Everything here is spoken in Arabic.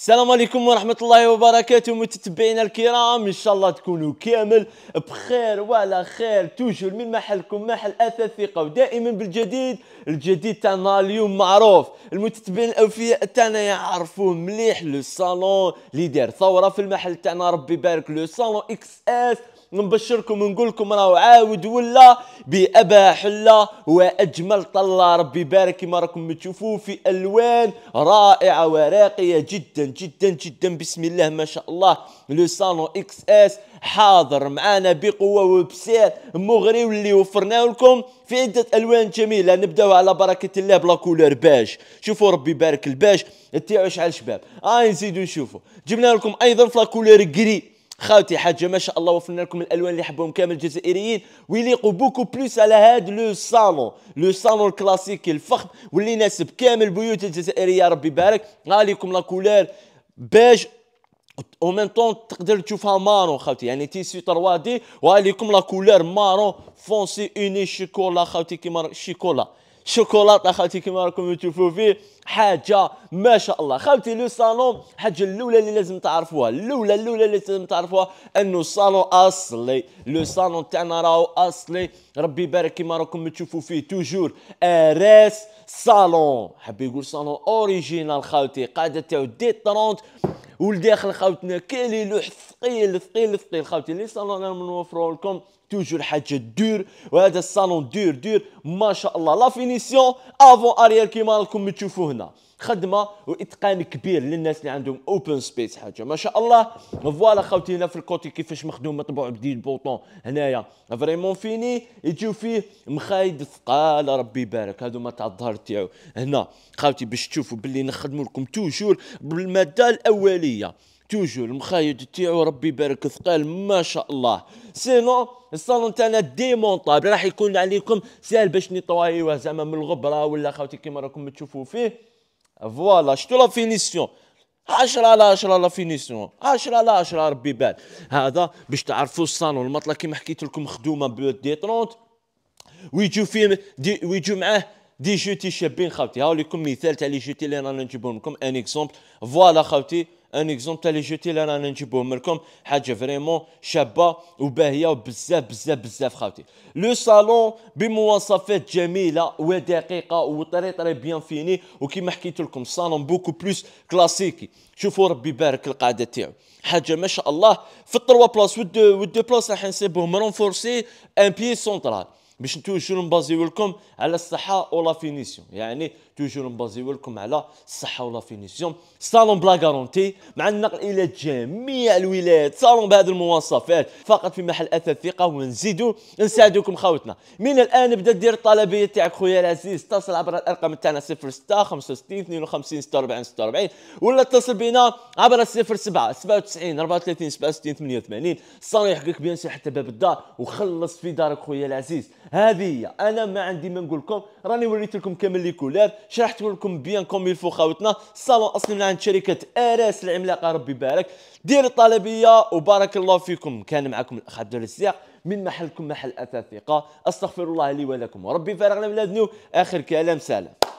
السلام عليكم ورحمة الله وبركاته متتبعينا الكرام إن شاء الله تكونوا كامل بخير وعلى خير توجور من محلكم محل أثاث ثقة ودائما بالجديد الجديد تاعنا اليوم معروف المتتبعين الأوفياء تاعنا يعرفوه مليح لو صالون اللي دار ثورة في المحل تاعنا ربي يبارك لو صالون إكس إس نبشركم ونقول لكم راهو عاود ولا بأبا حلة وأجمل طلة ربي يبارك كما راكم تشوفوا في ألوان رائعة وراقية جدا جدا جدا بسم الله ما شاء الله لو سالون اكس اس حاضر معانا بقوة وبسعر مغري واللي وفرناه لكم في عدة ألوان جميلة نبداو على بركة الله بلا كولور باج شوفوا ربي يبارك الباج تاعو شحال شباب هاي آه نزيدو نشوفوا جبنا لكم أيضا في لا كولور جري خاوتي حاجه ما شاء الله وفرنا لكم الالوان اللي يحبهم كامل الجزائريين ويليقوا بوكو بلوس على هاد لو صالون لو صالون الكلاسيكي الفخم واللي يناسب كامل البيوت الجزائريه ربي يبارك غاليكم لا كولير باج او ميم طون تقدر تشوفها مارون خاوتي يعني تيسي 3 دي وهاليكم لا كولير مارون فونسي اوني شيكولا خاوتي كيما شيكولا شوكولاته خالتي كما راكم تشوفوا فيه حاجه ما شاء الله خالتي لو صالون حاجه الاولى اللي لازم تعرفوها الاولى الاولى اللي لازم تعرفوها انه صالون اصلي لو صالون تاعنا راهو اصلي ربي يبارك كما راكم تشوفوا فيه توجور اراس صالون حبي يقول صالون اوريجينال خالتي قاعده تاعو دي 30 والداخل خاوتنا كالي لوح ثقيل ثقيل ثقيل خاوتي لي صالون انا نوفروا لكم توجور حاجه دور وهذا الصالون دور دور ما شاء الله لا فينيسيون افون اريير كيما راكم تشوفوا هنا خدمه واتقان كبير للناس اللي عندهم اوبن سبيس حاجه ما شاء الله فوالا خوتي هنا في الكوتي كيفاش مخدوم مطبوع بديل بوطون هنايا فريمون فيني يجيو فيه مخايد ثقال ربي يبارك هادو ما تاع الظهر تاعو هنا خوتي باش تشوفوا باللي نخدموا لكم توجور بالماده الاوليه توجور المخايد تاعو ربي يبارك ثقال ما شاء الله سينو الصالون تاعنا ديمونطابل راح يكون عليكم سهل باش نطوايوه زعما من الغبره ولا خاوتي كيما راكم تشوفوا فيه فوالا شتو لا فينيسيون 10 على 10 لا فينيسيون 10 على 10 ربي يبارك هذا باش تعرفوا الصالون المطله كيما حكيت لكم خدومه بدي 30 ويجو فيه دي ويجو معاه دي جوتي شابين خاوتي هاو لكم مثال تاع لي جوتي اللي رانا نجيبهم لكم ان اكزومبل فوالا خاوتي ان اكزومبل اللي جوتي اللي رانا نجيبوهم لكم حاجه فريمون شابه وباهيه وبزاف بزاف بزاف خاوتي لو صالون بمواصفات جميله ودقيقه وطري طري بيان فيني وكما حكيت لكم صالون بوكو بلوس كلاسيكي شوفوا ربي يبارك القاعده تاعو حاجه ما شاء الله في التروا بلاص ودو بلاص راح نسيبوهم رونفورسي ان بي سونترال باش توجور نبازيو لكم على الصحه ولا فينيسيون يعني توجور نبازيو لكم على الصحه ولا فينيسيون صالون بلا غارونتي مع النقل الى جميع الولايات صالون بهذه المواصفات فقط في محل اثاث ثقه ونزيدوا نساعدوكم خاوتنا من الان نبدا دير الطلبيه تاعك خويا العزيز اتصل عبر الارقام تاعنا 06 65 52 46 46 ولا اتصل بنا عبر 07 97 34 67 88 الصالون يحقق بيان حتى باب الدار وخلص في دارك خويا العزيز هذه هي انا ما عندي ما نقول لكم راني وريت لكم كامل لي كولار شرحت لكم بيان كوم يلفو خاوتنا الصالون اصلي من عند شركه اراس العملاقه ربي يبارك دير الطلبيه وبارك الله فيكم كان معكم الاخ عبد الرزاق من محلكم محل اثاث ثقه استغفر الله لي ولكم وربي فارغنا من اخر كلام سلام